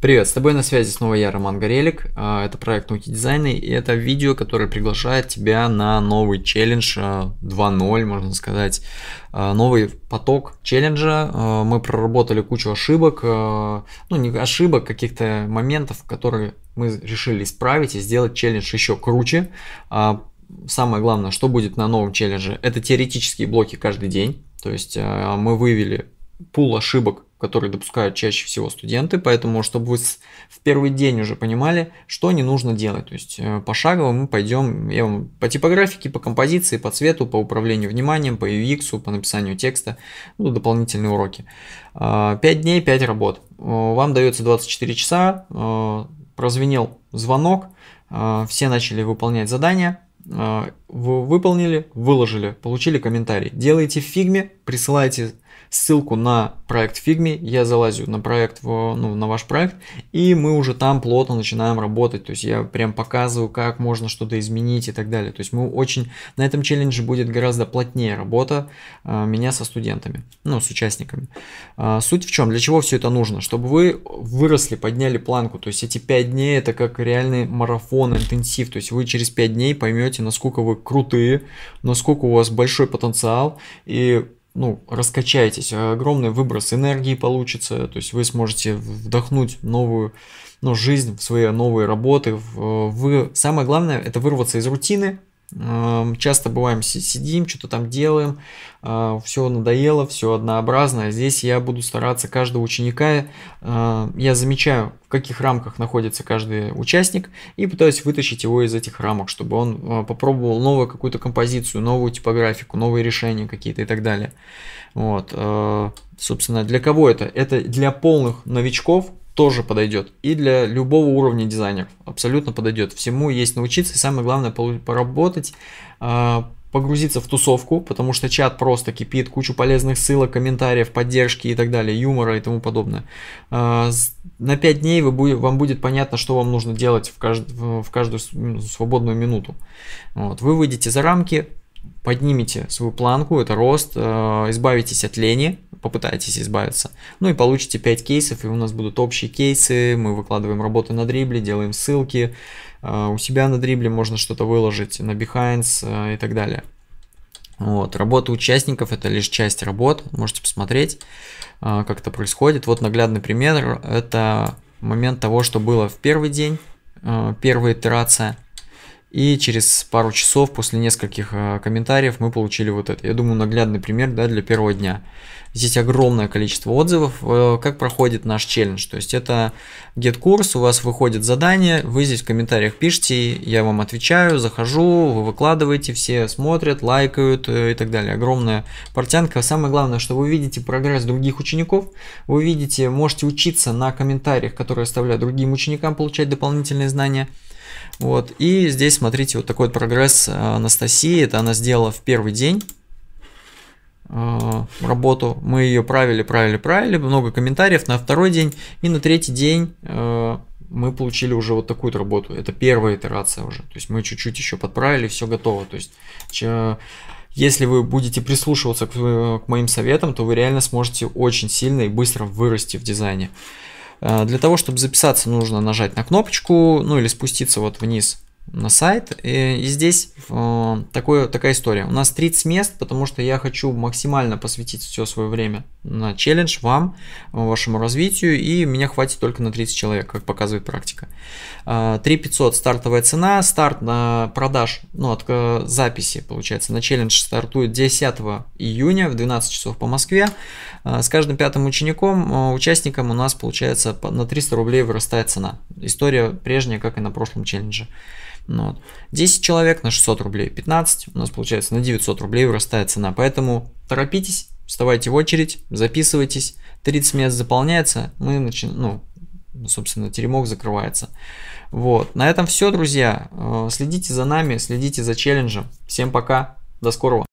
Привет, с тобой на связи снова я, Роман Горелик. А, это проект Нути Дизайны, и это видео, которое приглашает тебя на новый челлендж 2.0, а, можно сказать. А, новый поток челленджа. Мы проработали кучу ошибок, ну не ошибок, каких-то моментов, которые мы решили исправить и сделать челлендж еще круче. Самое главное, что будет на новом челлендже, это теоретические блоки каждый день. То есть мы вывели пул ошибок которые допускают чаще всего студенты, поэтому, чтобы вы в первый день уже понимали, что не нужно делать. То есть э, пошагово мы пойдем я вам, по типографике, по композиции, по цвету, по управлению вниманием, по UX, по написанию текста, ну, дополнительные уроки. 5 а, дней, 5 работ. Вам дается 24 часа, прозвенел звонок, все начали выполнять задания, вы выполнили, выложили, получили комментарий. Делайте в фигме, присылайте ссылку на проект Figma, я залазю на проект, ну, на ваш проект, и мы уже там плотно начинаем работать, то есть я прям показываю, как можно что-то изменить и так далее, то есть мы очень, на этом челлендже будет гораздо плотнее работа э, меня со студентами, ну, с участниками. Э, суть в чем, для чего все это нужно? Чтобы вы выросли, подняли планку, то есть эти 5 дней это как реальный марафон, интенсив, то есть вы через 5 дней поймете, насколько вы крутые, насколько у вас большой потенциал, и ну, раскачаетесь, а огромный выброс энергии получится, то есть вы сможете вдохнуть новую ну, жизнь в свои новые работы. Э, вы... Самое главное это вырваться из рутины, Эм, часто бываем, сидим, что-то там делаем, э, все надоело, все однообразно. А здесь я буду стараться каждого ученика, э, я замечаю, в каких рамках находится каждый участник, и пытаюсь вытащить его из этих рамок, чтобы он э, попробовал новую какую-то композицию, новую типографику, новые решения какие-то и так далее. Вот. Собственно, для кого это? Это для полных новичков, тоже подойдет. И для любого уровня дизайнеров абсолютно подойдет. Всему есть научиться, и самое главное поработать, а, погрузиться в тусовку, потому что чат просто кипит, кучу полезных ссылок, комментариев, поддержки и так далее, юмора и тому подобное. А, на 5 дней вы, вам будет понятно, что вам нужно делать в, кажд, в каждую свободную минуту. Вот. Вы выйдете за рамки, поднимите свою планку, это рост, э, избавитесь от лени, попытайтесь избавиться. Ну и получите 5 кейсов, и у нас будут общие кейсы, мы выкладываем работы на дрибле, делаем ссылки, э, у себя на дрибле можно что-то выложить, на Behance э, и так далее. Вот, работа участников это лишь часть работ, можете посмотреть, как это происходит. Вот наглядный пример, это момент того, что было в первый день, первая итерация – и через пару часов, после нескольких а, комментариев, мы получили вот это. Я думаю, наглядный пример да, для первого дня. Здесь огромное количество отзывов, э, как проходит наш челлендж. То есть это get-курс, у вас выходит задание, вы здесь в комментариях пишите, я вам отвечаю, захожу, вы выкладываете, все смотрят, лайкают э, и так далее. Огромная портянка. Самое главное, что вы видите прогресс других учеников, вы видите, можете учиться на комментариях, которые оставляют другим ученикам, получать дополнительные знания – вот, и здесь, смотрите, вот такой прогресс э, Анастасии, это она сделала в первый день э, работу, мы ее правили, правили, правили, много комментариев на второй день, и на третий день э, мы получили уже вот такую работу, это первая итерация уже, то есть мы чуть-чуть еще подправили, все готово, то есть если вы будете прислушиваться к, к моим советам, то вы реально сможете очень сильно и быстро вырасти в дизайне. Э, для того, чтобы записаться, нужно нажать на кнопочку, ну или спуститься вот вниз на сайт. И, здесь э, такое, такая история. У нас 30 мест, потому что я хочу максимально посвятить все свое время на челлендж вам, э, вашему развитию, и меня хватит только на 30 человек, как показывает практика. 3500 э, стартовая цена, старт на продаж, ну, от э, записи, получается, на челлендж стартует 10 июня в 12 часов по Москве. С каждым пятым учеником, участником у нас, получается, на 300 рублей вырастает цена. История прежняя, как и на прошлом челлендже. Ну, вот. 10 человек на 600 рублей, 15, у нас получается на 900 рублей вырастает цена, поэтому торопитесь, вставайте в очередь, записывайтесь, 30 мест заполняется, мы начинаем, ну, собственно, теремок закрывается. Вот, на этом все, друзья. Э, следите за нами, следите за челленджем. Всем пока, до скорого.